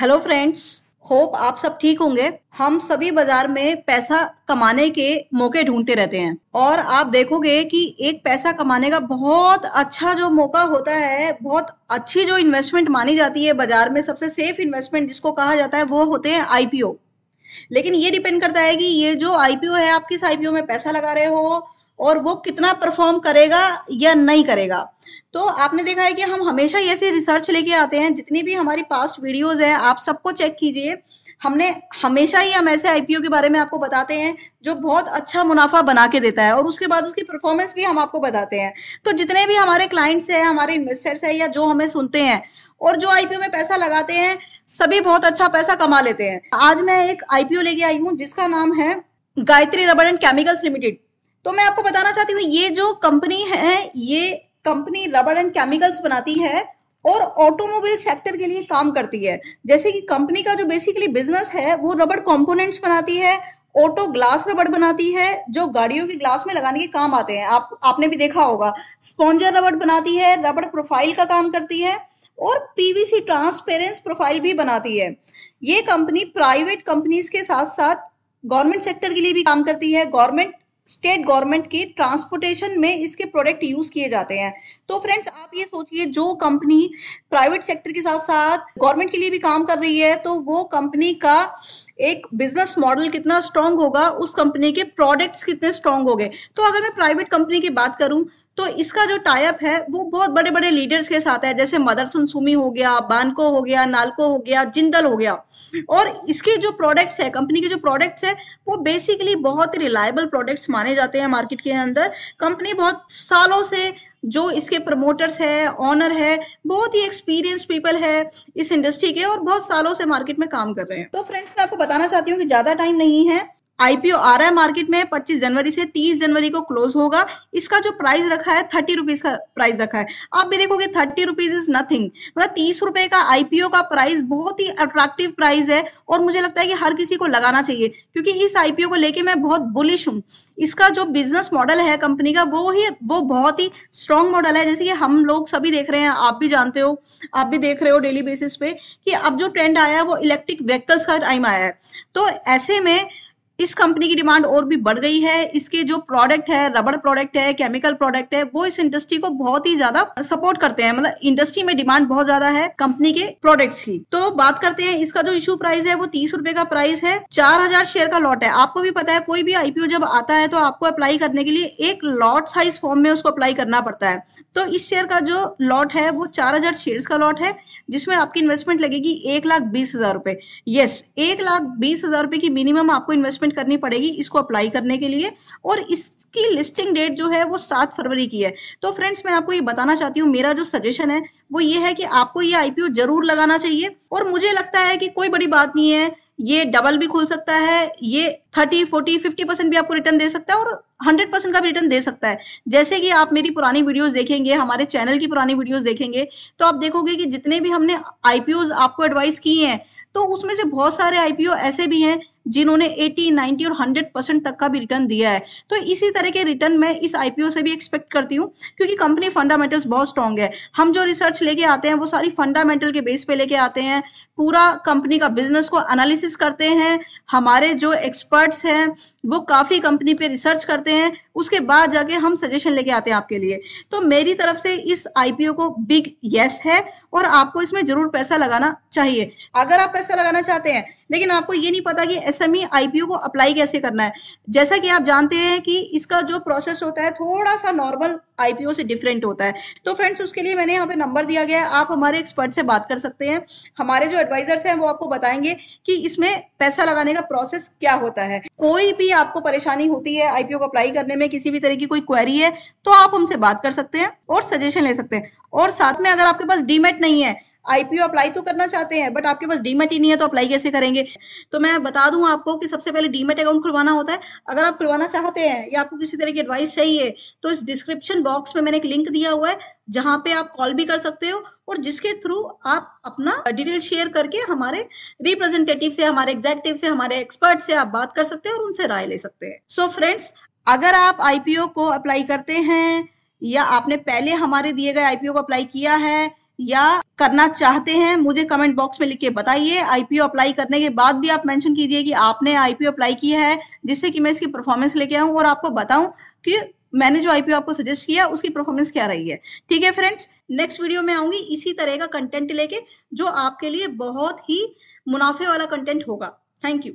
hello friends hope आप सब ठीक होंगे हम सभी बाजार में पैसा कमाने के मौके ढूंढते रहते हैं और आप देखोगे कि एक पैसा कमाने का बहुत अच्छा जो मौका होता है बहुत अच्छी जो इन्वेस्टमेंट मानी जाती है बाजार में सबसे सेफ इन्वेस्टमेंट जिसको कहा जाता है वो होते हैं आईपीओ लेकिन ये डिपेंड करता है कि ये जो आईपीओ है आप किस आईपीओ में पैसा लगा रहे हो और वो कितना परफॉर्म करेगा या नहीं करेगा तो आपने देखा है कि हम हमेशा ऐसे ऐसी रिसर्च लेके आते हैं जितनी भी हमारी पास्ट वीडियोज हैं आप सबको चेक कीजिए हमने हमेशा ही हम ऐसे आईपीओ के बारे में आपको बताते हैं जो बहुत अच्छा मुनाफा बना के देता है और उसके बाद उसकी परफॉर्मेंस भी हम आपको बताते हैं तो जितने भी हमारे क्लाइंट्स हैं हमारे इन्वेस्टर्स हैं या जो हमें सुनते हैं और जो आईपीओ में पैसा लगाते हैं सभी बहुत अच्छा पैसा कमा लेते हैं आज मैं एक आईपीओ लेके आई हूँ जिसका नाम है Gayatri rubber and chemicals limited तो मैं आपको बताना चाहती हूँ ये जो कंपनी है ये कंपनी रबर एंड केमिकल्स बनाती है और ऑटोमोबाइल सेक्टर के लिए काम करती है जैसे कि कंपनी का जो बेसिकली बिजनेस है वो रबर कंपोनेंट्स बनाती है ऑटो ग्लास रबड़ बनाती है जो गाड़ियों के ग्लास में लगाने के काम आते हैं आप आपने भी देखा होगा स्पॉन्जर रबड़ बनाती है रबड़ प्रोफाइल का काम करती है और पीवीसी ट्रांसपेरेंस प्रोफाइल भी बनाती है ये कंपनी प्राइवेट कंपनीज के साथ साथ गवर्नमेंट सेक्टर के लिए भी काम करती है गवर्नमेंट स्टेट गवर्नमेंट के ट्रांसपोर्टेशन में इसके प्रोडक्ट यूज किए जाते हैं तो फ्रेंड्स आप ये सोचिए जो कंपनी प्राइवेट सेक्टर के साथ साथ गवर्नमेंट के लिए भी काम कर रही है तो वो कंपनी का एक बिजनेस मॉडल कितना स्ट्रांग होगा उस कंपनी के प्रोडक्ट्स कितने स्ट्रांग हो गए तो अगर मैं प्राइवेट कंपनी की बात करूं तो इसका जो टाइप है वो बहुत बड़े बड़े लीडर्स के साथ है जैसे मदरसन सुमी हो गया बानको हो गया नालको हो गया जिंदल हो गया और इसके जो प्रोडक्ट्स है कंपनी के जो प्रोडक्ट्स है वो बेसिकली बहुत ही रिलायबल प्रोडक्ट्स माने जाते हैं मार्केट के अंदर कंपनी बहुत सालों से जो इसके प्रमोटर्स है ऑनर है बहुत ही एक्सपीरियंस पीपल है इस इंडस्ट्री के और बहुत सालों से मार्केट में काम कर रहे हैं तो फ्रेंड्स मैं आपको बताना चाहती हूँ कि ज़्यादा टाइम नहीं है आईपीओ आ रहा है मार्केट में 25 जनवरी से 30 जनवरी को क्लोज होगा इसका जो प्राइस रखा है थर्टी रुपीज का प्राइस रखा है आप भी देखोगे थर्टी रुपीज इज नथिंग मतलब तीस रुपए का आईपीओ का प्राइस बहुत ही अट्रैक्टिव प्राइस है और मुझे लगता है कि हर किसी को लगाना चाहिए क्योंकि इस आईपीओ को लेके मैं बहुत बुलिश हूँ इसका जो बिजनेस मॉडल है कंपनी का वो ही वो बहुत ही स्ट्रॉन्ग मॉडल है जैसे कि हम लोग सभी देख रहे हैं आप भी जानते हो आप भी देख रहे हो डेली बेसिस पे कि अब जो ट्रेंड आया है वो इलेक्ट्रिक व्हीकल्स का टाइम आया है तो ऐसे में इस कंपनी की डिमांड और भी बढ़ गई है इसके जो प्रोडक्ट है रबड़ प्रोडक्ट है केमिकल प्रोडक्ट है वो इस इंडस्ट्री को बहुत ही ज्यादा सपोर्ट करते हैं मतलब इंडस्ट्री में डिमांड बहुत ज्यादा है कंपनी के प्रोडक्ट्स की तो बात करते हैं इसका जो इशू प्राइस है वो तीस रुपए का प्राइस है चार हजार शेयर का लॉट है आपको भी पता है कोई भी आईपीओ जब आता है तो आपको अप्लाई करने के लिए एक लॉट साइज फॉर्म में उसको अप्लाई करना पड़ता है तो इस शेयर का जो लॉट है वो चार हजार शेयर का लॉट है जिसमें आपकी इन्वेस्टमेंट लगेगी एक लाख बीस हजार रुपए यस एक लाख बीस हजार रुपए की मिनिमम आपको इन्वेस्टमेंट करनी पड़ेगी इसको अप्लाई करने के लिए और इसकी लिस्टिंग डेट जो है वो सात फरवरी की है तो फ्रेंड्स मैं आपको ये बताना चाहती हूँ मेरा जो सजेशन है वो ये है कि आपको ये आईपीओ जरूर लगाना चाहिए और मुझे लगता है कि कोई बड़ी बात नहीं है ये डबल भी खोल सकता है ये थर्टी फोर्टी फिफ्टी परसेंट भी आपको रिटर्न दे सकता है और हंड्रेड परसेंट का भी रिटर्न दे सकता है जैसे कि आप मेरी पुरानी वीडियोस देखेंगे हमारे चैनल की पुरानी वीडियोस देखेंगे तो आप देखोगे कि जितने भी हमने आईपीओ आपको एडवाइस किए हैं तो उसमें से बहुत सारे आईपीओ ऐसे भी हैं जिन्होंने 80, 90 और 100 परसेंट तक का भी रिटर्न दिया है तो इसी तरह के रिटर्न मैं इस आईपीओ से भी एक्सपेक्ट करती हूँ क्योंकि कंपनी फंडामेंटल्स बहुत स्ट्रांग है हम जो रिसर्च लेके आते हैं वो सारी फंडामेंटल के बेस पे लेके आते हैं पूरा कंपनी का बिजनेस को एनालिसिस करते हैं हमारे जो एक्सपर्ट्स हैं वो काफ़ी कंपनी पे रिसर्च करते हैं उसके बाद जाके हम सजेशन लेके आते हैं आपके लिए तो मेरी तरफ से इस आईपीओ को बिग यस है और आपको इसमें जरूर पैसा लगाना चाहिए अगर आप पैसा लगाना चाहते हैं लेकिन आपको ये नहीं पता कि एस एम e, को अप्लाई कैसे करना है जैसा कि आप जानते हैं कि इसका जो प्रोसेस होता है थोड़ा सा नॉर्मल आईपीओ से डिफरेंट होता है तो फ्रेंड्स उसके लिए मैंने यहाँ पे नंबर दिया गया है आप हमारे एक्सपर्ट से बात कर सकते हैं हमारे जो एडवाइजर्स हैं वो आपको बताएंगे कि इसमें पैसा लगाने का प्रोसेस क्या होता है कोई भी आपको परेशानी होती है आईपीओ को अप्लाई करने में किसी भी तरह की कोई क्वेरी है तो आप हमसे बात कर सकते हैं और सजेशन ले सकते हैं और साथ में अगर आपके पास डीमेट नहीं है आईपीओ अप्लाई तो करना चाहते हैं बट आपके पास डीमेट ही नहीं है तो अप्लाई कैसे करेंगे तो मैं बता दूं आपको कि सबसे पहले डीमेट अकाउंट खुलवाना होता है अगर आप खुलवाना चाहते हैं या आपको किसी तरह की एडवाइस चाहिए तो इस डिस्क्रिप्शन बॉक्स में मैंने एक लिंक दिया हुआ है जहां पे आप कॉल भी कर सकते हो और जिसके थ्रू आप अपना डिटेल शेयर करके हमारे रिप्रेजेंटेटिव से हमारे एग्जेक्टिव से हमारे एक्सपर्ट से आप बात कर सकते हैं और उनसे राय ले सकते हैं सो फ्रेंड्स अगर आप आईपीओ को अप्लाई करते हैं या आपने पहले हमारे दिए गए आईपीओ को अप्लाई किया है या करना चाहते हैं मुझे कमेंट बॉक्स में लिख के बताइए आईपीओ अप्लाई करने के बाद भी आप मेंशन कीजिए कि आपने आईपीओ अप्लाई किया है जिससे कि मैं इसकी परफॉर्मेंस लेके आऊं और आपको बताऊं कि मैंने जो आईपीओ आपको सजेस्ट किया उसकी परफॉर्मेंस क्या रही है ठीक है फ्रेंड्स नेक्स्ट वीडियो में आऊंगी इसी तरह का कंटेंट लेके जो आपके लिए बहुत ही मुनाफे वाला कंटेंट होगा थैंक यू